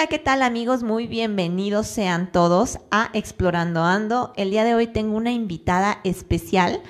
Hola, ¿qué tal amigos? Muy bienvenidos sean todos a Explorando Ando. El día de hoy tengo una invitada especial,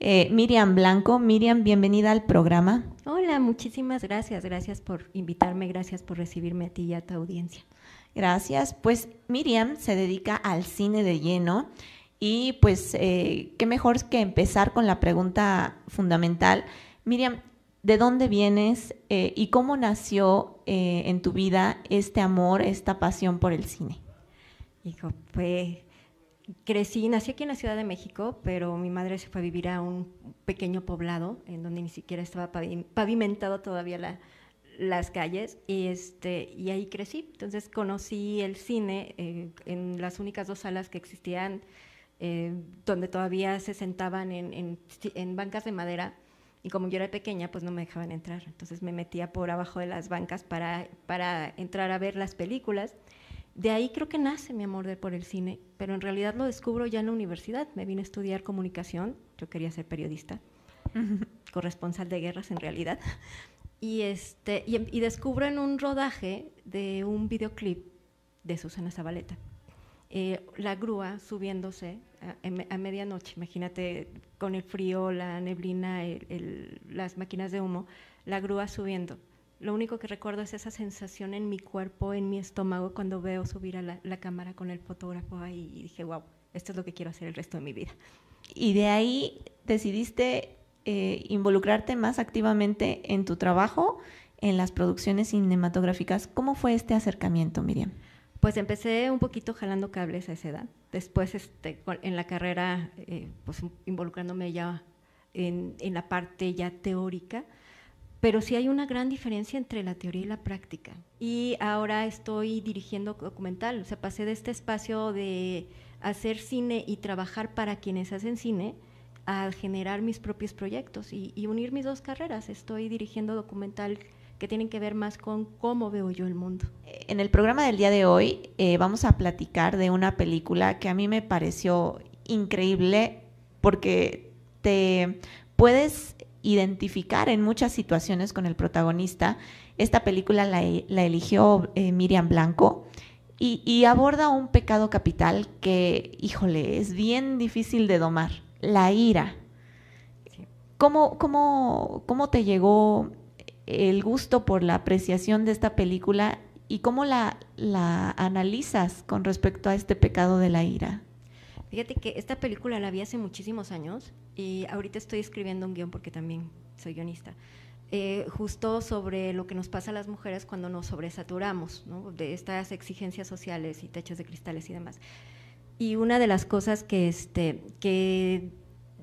eh, Miriam Blanco. Miriam, bienvenida al programa. Hola, muchísimas gracias. Gracias por invitarme, gracias por recibirme a ti y a tu audiencia. Gracias. Pues Miriam se dedica al cine de lleno y pues eh, qué mejor que empezar con la pregunta fundamental. Miriam, de dónde vienes eh, y cómo nació eh, en tu vida este amor, esta pasión por el cine. Hijo, pues crecí, nací aquí en la Ciudad de México, pero mi madre se fue a vivir a un pequeño poblado en donde ni siquiera estaba pavimentado todavía las calles y, este, y ahí crecí. Entonces conocí el cine eh, en las únicas dos salas que existían, donde todavía se sentaban en bancas de madera y como yo era pequeña, pues no me dejaban entrar. Entonces me metía por abajo de las bancas para, entrar a ver las películas. De ahí creo que nace mi amor por el cine, pero en realidad lo descubro ya en la universidad. Me vine a estudiar comunicación, yo quería ser periodista, corresponsal de guerras en realidad. Y, este, em, y, descubro en un rodaje de un videoclip de Susana Zabaleta, eh, la grúa subiéndose a, medianoche, imagínate con el frío, la neblina, las máquinas de humo, la grúa subiendo. Lo único que recuerdo es esa sensación en mi cuerpo, en mi estómago, cuando veo subir a la, cámara con el fotógrafo ahí y dije, wow, esto es lo que quiero hacer el resto de mi vida. Y de ahí decidiste eh, involucrarte más activamente en tu trabajo, en las producciones cinematográficas. ¿Cómo fue este acercamiento, Miriam? pues empecé un poquito jalando cables a esa edad. Después este, en la carrera, eh, pues involucrándome ya en, la parte ya teórica, pero sí hay una gran diferencia entre la teoría y la práctica. Y ahora estoy dirigiendo documental, o sea, pasé de este espacio de hacer cine y trabajar para quienes hacen cine a generar mis propios proyectos y, y unir mis dos carreras. Estoy dirigiendo documental que tienen que ver más con cómo veo yo el mundo. En el programa del día de hoy eh, vamos a platicar de una película que a mí me pareció increíble porque te puedes identificar en muchas situaciones con el protagonista. Esta película la, eligió eh, Miriam Blanco y, aborda un pecado capital que, híjole, es bien difícil de domar, la ira. ¿Cómo, cómo, ¿Cómo, te llegó el gusto por la apreciación de esta película y cómo la, analizas con respecto a este pecado de la ira. Fíjate que esta película la vi hace muchísimos años y ahorita estoy escribiendo un guión porque también soy guionista. Eh, justo sobre lo que nos pasa a las mujeres cuando nos sobresaturamos de estas exigencias sociales y techos de cristales y demás. Y una de las cosas que, este, que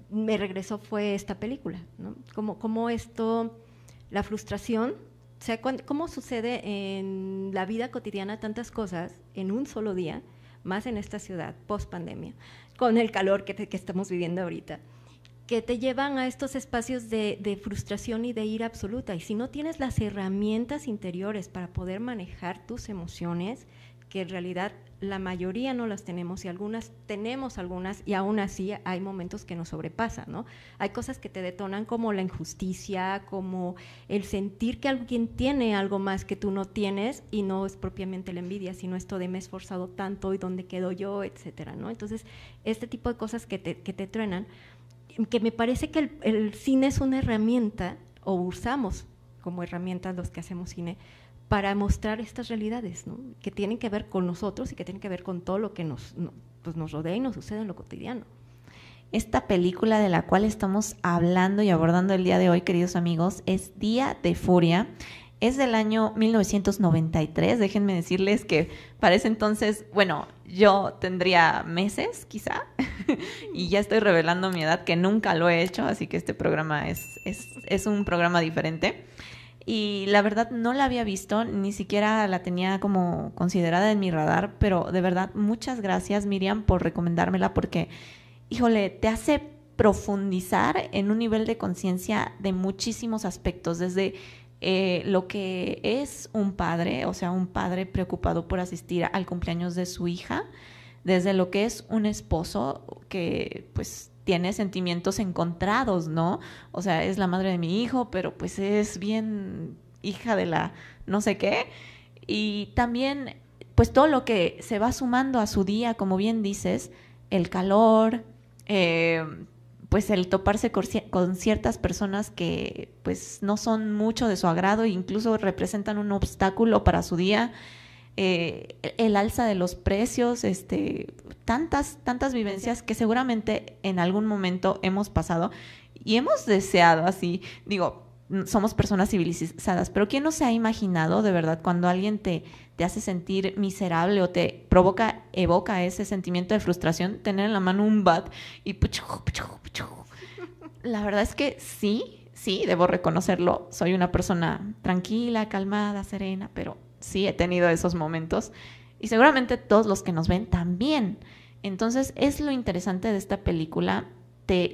me regresó fue esta película, ¿no? Como, esto la frustración, o sea, cómo sucede en la vida cotidiana tantas cosas en un solo día, más en esta ciudad, post pandemia, con el calor que, estamos viviendo ahorita que te llevan a estos espacios de, frustración y de ira absoluta. Y si no tienes las herramientas interiores para poder manejar tus emociones, que en realidad la mayoría no las tenemos y algunas tenemos algunas y aún así hay momentos que nos sobrepasan, ¿no? Hay cosas que te detonan como la injusticia, como el sentir que alguien tiene algo más que tú no tienes y no es propiamente la envidia, sino esto de me he esforzado tanto y dónde quedo yo, etcétera, ¿no? Entonces, este tipo de cosas que te, que truenan, que me parece que el, el cine es una herramienta o usamos como herramientas los que hacemos cine para mostrar estas realidades que tienen que ver con nosotros y que tienen que ver con todo lo que nos, pues nos rodea y nos sucede en lo cotidiano. Esta película de la cual estamos hablando y abordando el día de hoy, queridos amigos, es Día de Furia. Es del año 1993, déjenme decirles que para ese entonces, bueno, yo tendría meses quizá, y ya estoy revelando mi edad, que nunca lo he hecho, así que este programa es, es, es un programa diferente y la verdad no la había visto, ni siquiera la tenía como considerada en mi radar, pero de verdad muchas gracias Miriam por recomendármela porque, híjole, te hace profundizar en un nivel de conciencia de muchísimos aspectos, desde eh, lo que es un padre, o sea, un padre preocupado por asistir al cumpleaños de su hija, desde lo que es un esposo que pues tiene sentimientos encontrados, ¿no? O sea, es la madre de mi hijo, pero pues es bien hija de la no sé qué. Y también, pues todo lo que se va sumando a su día, como bien dices, el calor, eh, pues el toparse con ciertas personas que pues no son mucho de su agrado e incluso representan un obstáculo para su día. Eh, el alza de los precios, este, tantas, tantas vivencias que seguramente en algún momento hemos pasado y hemos deseado así, digo, mm, somos personas civilizadas, pero ¿quién no se ha imaginado de verdad cuando alguien te, te hace sentir miserable o te provoca, evoca ese sentimiento de frustración, tener en la mano un bat y puchu, La verdad es que sí, sí, debo reconocerlo, soy una persona tranquila, calmada, serena, pero sí he tenido esos momentos y seguramente todos los que nos ven también. Entonces es lo interesante de esta película,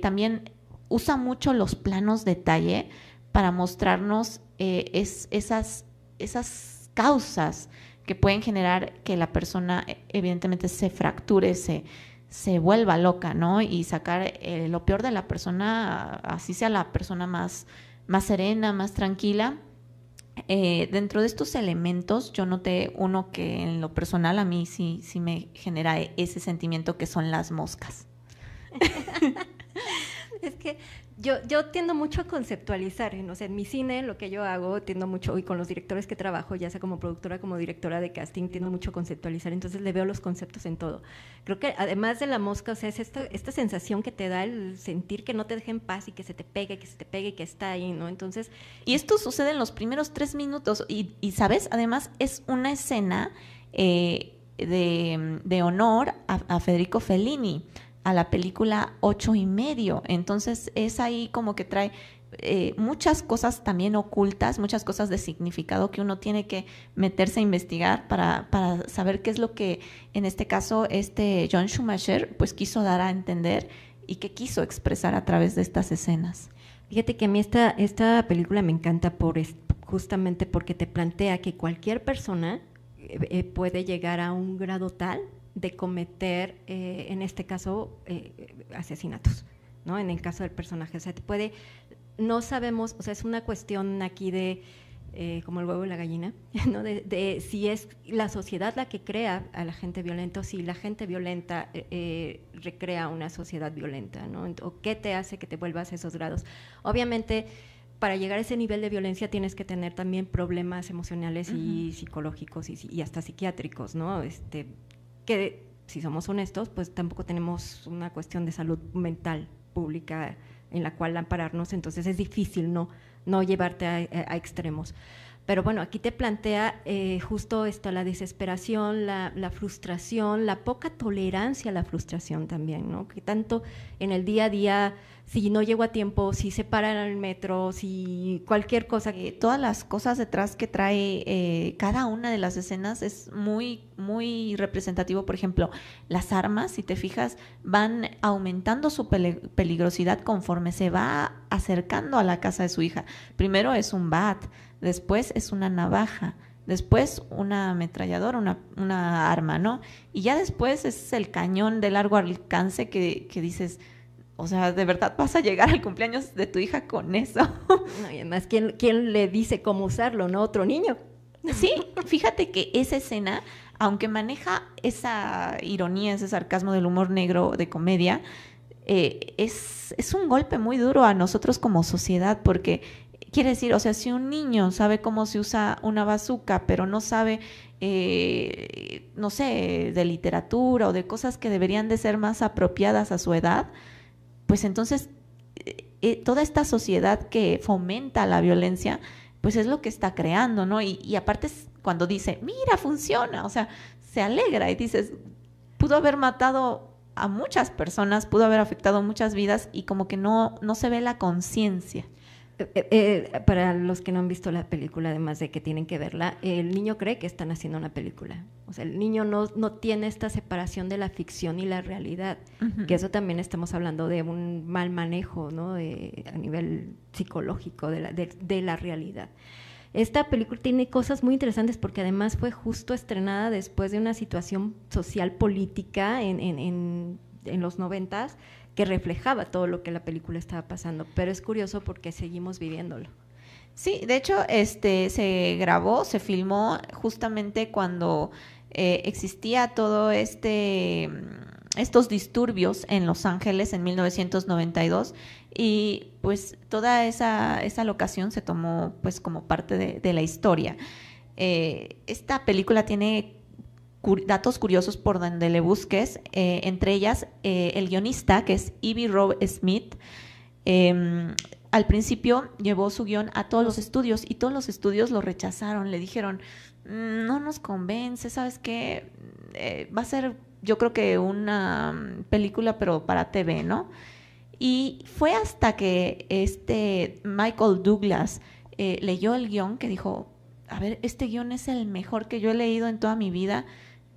también usa mucho los planos detalle para mostrarnos eh, es, esas, esas causas que pueden generar que la persona e, evidentemente se fracture, se, se vuelva loca, ¿no? Y sacar eh, lo peor de la persona, así sea la persona más, más serena, más tranquila, eh, dentro de estos elementos yo noté uno que en lo personal a mí sí, sí me genera e-, ese sentimiento que son las moscas. es que yo, yo tiendo mucho a conceptualizar, ¿eh? no sé, en mi cine lo que yo hago tiendo mucho, y con los directores que trabajo, ya sea como productora, como directora de casting, tiendo mucho a conceptualizar, entonces le veo los conceptos en todo. Creo que además de la mosca, o sea, es esta, esta sensación que te da el sentir que no te deja en paz y que se te pegue, que se te pegue, que está ahí, ¿no? Entonces... Y esto sucede en los primeros tres minutos, y, sabes, además es una escena... Eh, de, de, honor a, a Federico Fellini a la película ocho y medio. Entonces es ahí como que trae eh, muchas cosas también ocultas, muchas cosas de significado que uno tiene que meterse a investigar para, saber qué es lo que en este caso este John Schumacher pues quiso dar a entender y que quiso expresar a través de estas escenas. Fíjate que a mí esta, película me encanta por justamente porque te plantea que cualquier persona eh, eh, puede llegar a un grado tal de cometer, eh, en este caso, eh, asesinatos, ¿no? En el caso del personaje. O sea, te puede, no sabemos, o sea, es una cuestión aquí de, eh, como el huevo y la gallina, ¿no? De, si es la sociedad la que crea a la gente violenta o si la gente violenta recrea una sociedad violenta, ¿no? O qué te hace que te vuelvas a esos grados. Obviamente para llegar a ese nivel de violencia tienes que tener también problemas emocionales y psicológicos y, y, hasta psiquiátricos, ¿no? Este, que si somos honestos, pues tampoco tenemos una cuestión de salud mental pública en la cual ampararnos, entonces es difícil no, no llevarte a extremos. Pero bueno, aquí te plantea eh, justo esto, la desesperación, la, frustración, la poca tolerancia a la frustración también, ¿no? Que tanto en el día a día, si no llego a tiempo, si se paran el metro, si cualquier cosa. todas las cosas detrás que trae eh, cada una de las escenas es muy, muy representativo. Por ejemplo, las armas, si te fijas, van aumentando su peligrosidad conforme se va acercando a la casa de su hija. Primero es un bat, después es una navaja, después una ametralladora, una, arma, ¿no? Y ya después es el cañón de largo alcance que, dices, o sea, de verdad vas a llegar al cumpleaños de tu hija con eso. No, y además, ¿quién le dice cómo usarlo, no otro niño? Sí, fíjate que esa escena, aunque maneja esa ironía, ese sarcasmo del humor negro de comedia, eh, es, es un golpe muy duro a nosotros como sociedad porque quiere decir, o sea, si un niño sabe cómo se usa una bazuca, pero no sabe, eh, no sé, de literatura o de cosas que deberían de ser más apropiadas a su edad, pues entonces eh, toda esta sociedad que fomenta la violencia, pues es lo que está creando, ¿no? Y, y aparte cuando dice, mira, funciona, o sea, se alegra y dices, pudo haber matado a muchas personas, pudo haber afectado muchas vidas y como que no, no se ve la conciencia. Eh, eh, eh, para los que no han visto la película, además de que tienen que verla, el niño cree que están haciendo una película. O sea, el niño no, tiene esta separación de la ficción y la realidad, que eso también estamos hablando de un mal manejo ¿no? a nivel psicológico de la, de la realidad. Esta película tiene cosas muy interesantes porque además fue justo estrenada después de una situación social política en, en, en, los noventas que reflejaba todo lo que la película estaba pasando. Pero es curioso porque seguimos viviéndolo. Sí, de hecho, este se grabó, se filmó justamente cuando eh, existía todo este mm, estos disturbios en Los Ángeles en 1992 y pues toda esa, locación se tomó pues como parte de, la historia. Eh, esta película tiene datos curiosos por donde le busques, eh, entre ellas eh, el guionista que es Ivy e Rob Smith. Em, al principio llevó su guión a todos los estudios y todos los estudios lo rechazaron, le dijeron, mm, no nos convence, ¿sabes qué? va a ser yo creo que una mm, película, pero para TV, ¿no? Y fue hasta que este Michael Douglas eh, leyó el guión que dijo, a ver, este guión es el mejor que yo he leído en toda mi vida,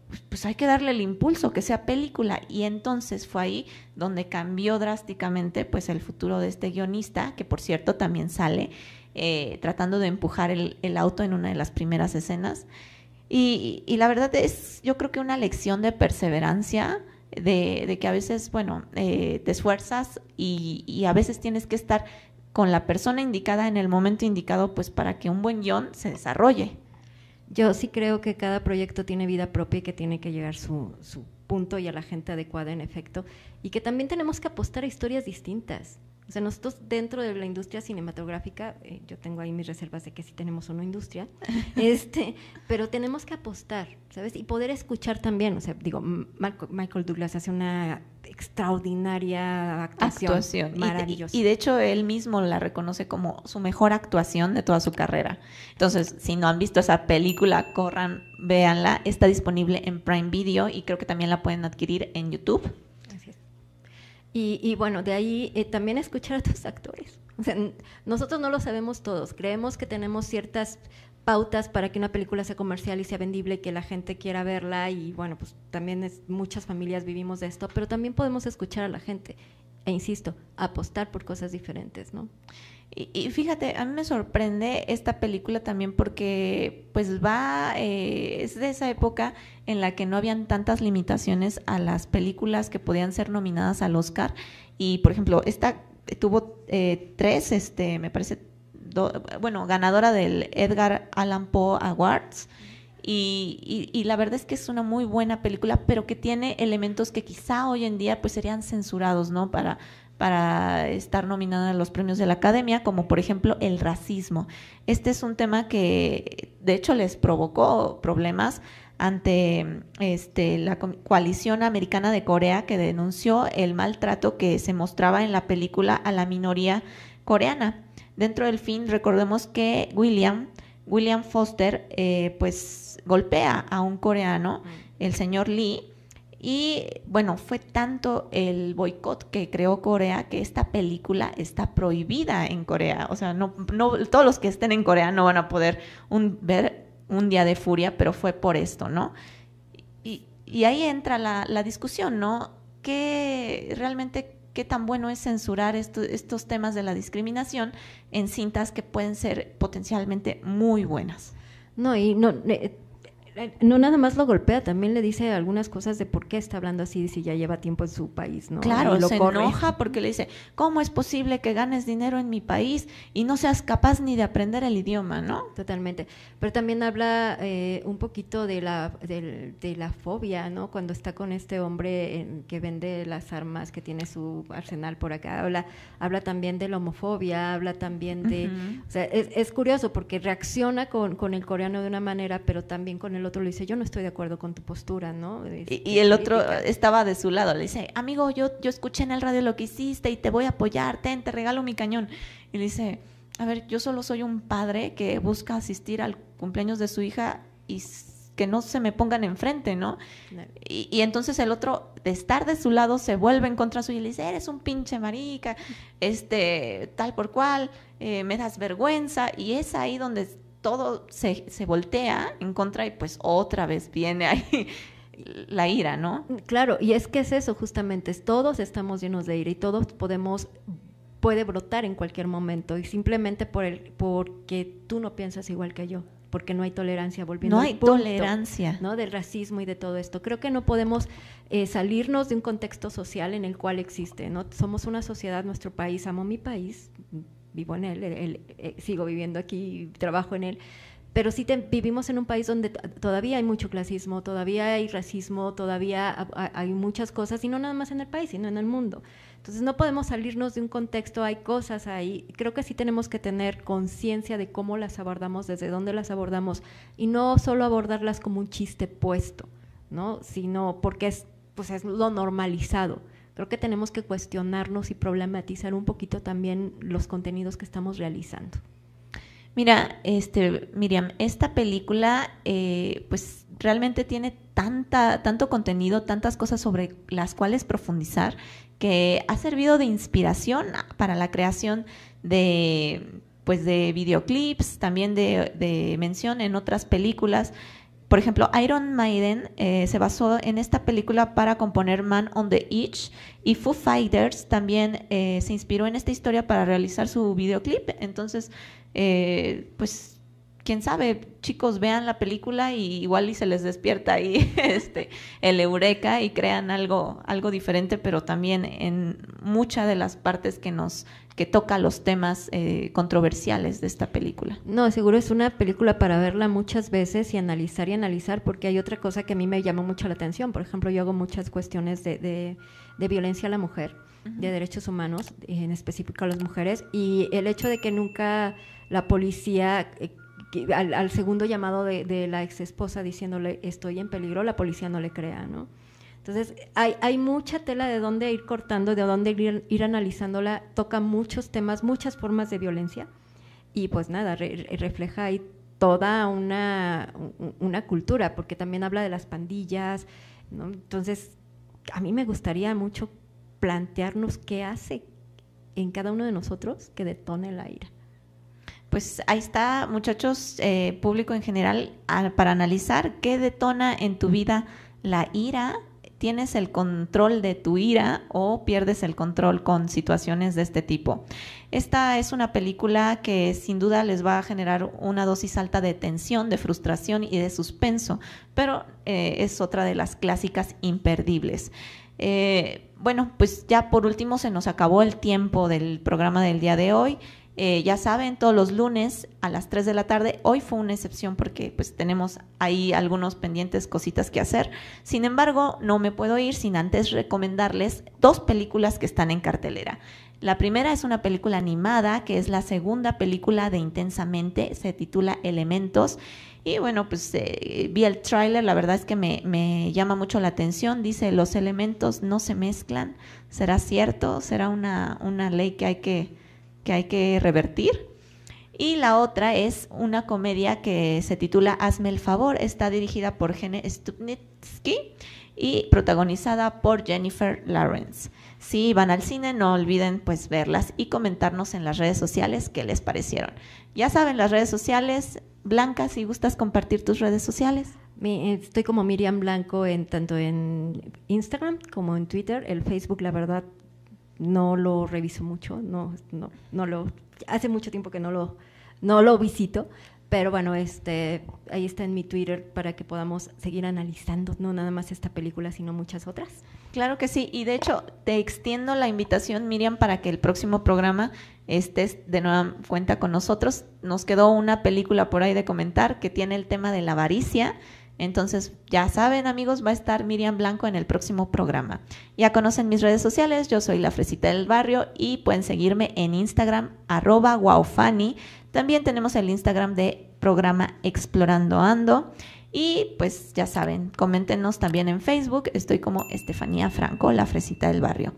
pues, pues, hay que darle el impulso, que sea película. Y entonces fue ahí donde cambió drásticamente pues el futuro de este guionista, que por cierto también sale eh, tratando de empujar el auto en una de las primeras escenas. Y, la verdad es, yo creo que una lección de perseverancia, de, que a veces, bueno, eh, te esfuerzas y, a veces tienes que estar con la persona indicada en el momento indicado, pues para que un buen guión se desarrolle. Yo sí creo que cada proyecto tiene vida propia y que tiene que llegar su, su punto y a la gente adecuada en efecto, y que también tenemos que apostar a historias distintas. O sea, nosotros dentro de la industria cinematográfica, eh, yo tengo ahí mis reservas de que sí tenemos una industria, este, pero tenemos que apostar, ¿sabes? Y poder escuchar también, o sea, digo, Michael Douglas hace una extraordinaria actuación, actuación. maravillosa. y de, hecho él mismo la reconoce como su mejor actuación de toda su carrera. Entonces, si no han visto esa película, corran, véanla, está disponible en Prime Video y creo que también la pueden adquirir en YouTube. Y, bueno, de ahí eh, también escuchar a tus actores. nosotros no lo sabemos todos. Creemos que tenemos ciertas pautas para que una película sea comercial y sea vendible y que la gente quiera verla y bueno, pues también muchas familias vivimos de esto, pero también podemos escuchar a la gente e insisto, apostar por cosas diferentes, ¿no? Y, fíjate, a mí me sorprende esta película también porque pues va, eh, es de esa época en la que no habían tantas limitaciones a las películas que podían ser nominadas al Oscar y por ejemplo, esta tuvo eh, tres, este, me parece, bueno, ganadora del Edgar Allan Poe Awards. Y, la verdad es que es una muy buena película, pero que tiene elementos que quizá hoy en día pues serían censurados, ¿no? Para, para estar nominada a los premios de la academia, como por ejemplo el racismo. Este es un tema que de hecho les provocó problemas ante este, la coalición americana de Corea que denunció el maltrato que se mostraba en la película a la minoría coreana. Dentro del fin, recordemos que William William Foster eh, pues golpea a un coreano, mm. el señor Lee, y bueno, fue tanto el boicot que creó Corea que esta película está prohibida en Corea. O sea, no, todos los que estén en Corea no van a poder un, ver un día de furia, pero fue por esto, ¿no? Y, ahí entra la, la discusión, ¿no? ¿Qué realmente qué tan bueno es censurar estos temas de la discriminación en cintas que pueden ser potencialmente muy buenas. No, y no, eh, eh, no nada más lo golpea, también le dice algunas cosas de por qué está hablando así si ya lleva tiempo en su país, ¿no? Claro, lo se enoja porque le dice, ¿cómo es posible que ganes dinero en mi país y no seas capaz ni de aprender el idioma, ¿no? Totalmente. Pero también habla eh, un poquito de la, de, la fobia, ¿no? Cuando está con este hombre que vende las armas, que tiene su arsenal por acá, habla, habla también de la homofobia, habla también de... O sea, es, curioso porque reacciona con, con el coreano de una manera, pero también con el otro le dice, yo no estoy de acuerdo con tu postura, ¿no? y, el otro estaba de su lado, le dice, amigo, yo, yo escuché en el radio lo que hiciste y te voy a apoyar, te regalo mi cañón. Y le dice, a ver, yo solo soy un padre que busca asistir al cumpleaños de su hija y que no se me pongan enfrente, ¿no? Y, entonces el otro, de estar de su lado, se vuelve en contra hija y le dice, eres un pinche marica, este, tal por cual, eh, me das vergüenza. Y es ahí donde todo se, se voltea en contra y pues otra vez viene ahí la ira, ¿no? Claro, y es que es eso justamente, todos estamos llenos de ira y todos podemos puede brotar en cualquier momento y simplemente por el porque tú no piensas igual que yo, porque no hay tolerancia volviendo no hay tolerancia, ¿no? del racismo y de todo esto. Creo que no podemos eh, salirnos de un contexto social en el cual existe, ¿no? Somos una sociedad, nuestro país, amo mi país, vivo en él, eh, sigo viviendo aquí, trabajo en él, pero sí vivimos en un país donde todavía hay mucho clasismo, todavía hay racismo, todavía hay muchas cosas, y no nada más en el país, sino en el mundo. Entonces no podemos salirnos de un contexto, hay cosas ahí, creo que sí tenemos que tener conciencia de cómo las abordamos, desde dónde las abordamos, y no solo abordarlas como un chiste puesto, ¿no? sino porque es, pues es lo normalizado creo que tenemos que cuestionarnos y problematizar un poquito también los contenidos que estamos realizando. Mira, este, Miriam, esta película eh, pues realmente tiene tanta, tanto contenido, tantas cosas sobre las cuales profundizar, que ha servido de inspiración para la creación de, pues de videoclips, también de mención en otras películas. Por ejemplo, Iron Maiden eh, se basó en esta película para componer Man on the Edge y Foo Fighters también eh, se inspiró en esta historia para realizar su videoclip. Entonces, eh, pues quién sabe, chicos, vean la película y igual y se les despierta ahí este, el eureka y crean algo, algo diferente, pero también en muchas de las partes que nos que toca los temas eh, controversiales de esta película. No, seguro es una película para verla muchas veces y analizar y analizar, porque hay otra cosa que a mí me llamó mucho la atención. Por ejemplo, yo hago muchas cuestiones de, violencia a la mujer, de derechos humanos, en específico a las mujeres, y el hecho de que nunca la policía eh, al, segundo llamado de, la ex esposa diciéndole estoy en peligro, la policía no le crea, ¿no? Entonces hay, mucha tela de dónde ir cortando, de dónde ir, analizándola, toca muchos temas, muchas formas de violencia y pues nada, refleja ahí toda una, una, cultura, porque también habla de las pandillas, Entonces a mí me gustaría mucho plantearnos qué hace en cada uno de nosotros que detone la ira pues ahí está, muchachos, eh, público en general, para analizar qué detona en tu vida la ira. ¿Tienes el control de tu ira o pierdes el control con situaciones de este tipo? Esta es una película que sin duda les va a generar una dosis alta de tensión, de frustración y de suspenso, pero eh, es otra de las clásicas imperdibles. Eh, bueno, pues ya por último se nos acabó el tiempo del programa del día de hoy. Eh, ya saben, todos los lunes a las 3 de la tarde. Hoy fue una excepción porque pues tenemos ahí algunos pendientes cositas que hacer. Sin embargo, no me puedo ir sin antes recomendarles dos películas que están en cartelera. La primera es una película animada que es la segunda película de Intensamente, se titula Elementos. Y bueno, pues eh, vi el tráiler, la verdad es que me, me, llama mucho la atención. Dice, los elementos no se mezclan. ¿Será cierto? ¿Será una, una ley que hay que que hay que revertir. Y la otra es una comedia que se titula Hazme el favor. Está dirigida por Gene Stupnitsky y protagonizada por Jennifer Lawrence. Si van al cine, no olviden pues verlas y comentarnos en las redes sociales qué les parecieron. Ya saben, las redes sociales, Blanca, si gustas compartir tus redes sociales. Estoy como Miriam Blanco en tanto en Instagram como en Twitter. El Facebook, la verdad, no lo reviso mucho, no, no, lo, hace mucho tiempo que no lo, no lo visito, pero bueno, este, ahí está en mi Twitter para que podamos seguir analizando, no nada más esta película, sino muchas otras. Claro que sí, y de hecho te extiendo la invitación, Miriam, para que el próximo programa estés de nueva cuenta con nosotros. Nos quedó una película por ahí de comentar que tiene el tema de la avaricia entonces, ya saben amigos, va a estar Miriam Blanco en el próximo programa. Ya conocen mis redes sociales, yo soy la Fresita del Barrio y pueden seguirme en Instagram arroba También tenemos el Instagram de programa Explorando Ando. Y pues ya saben, coméntenos también en Facebook, estoy como Estefanía Franco, la Fresita del Barrio.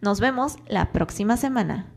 Nos vemos la próxima semana.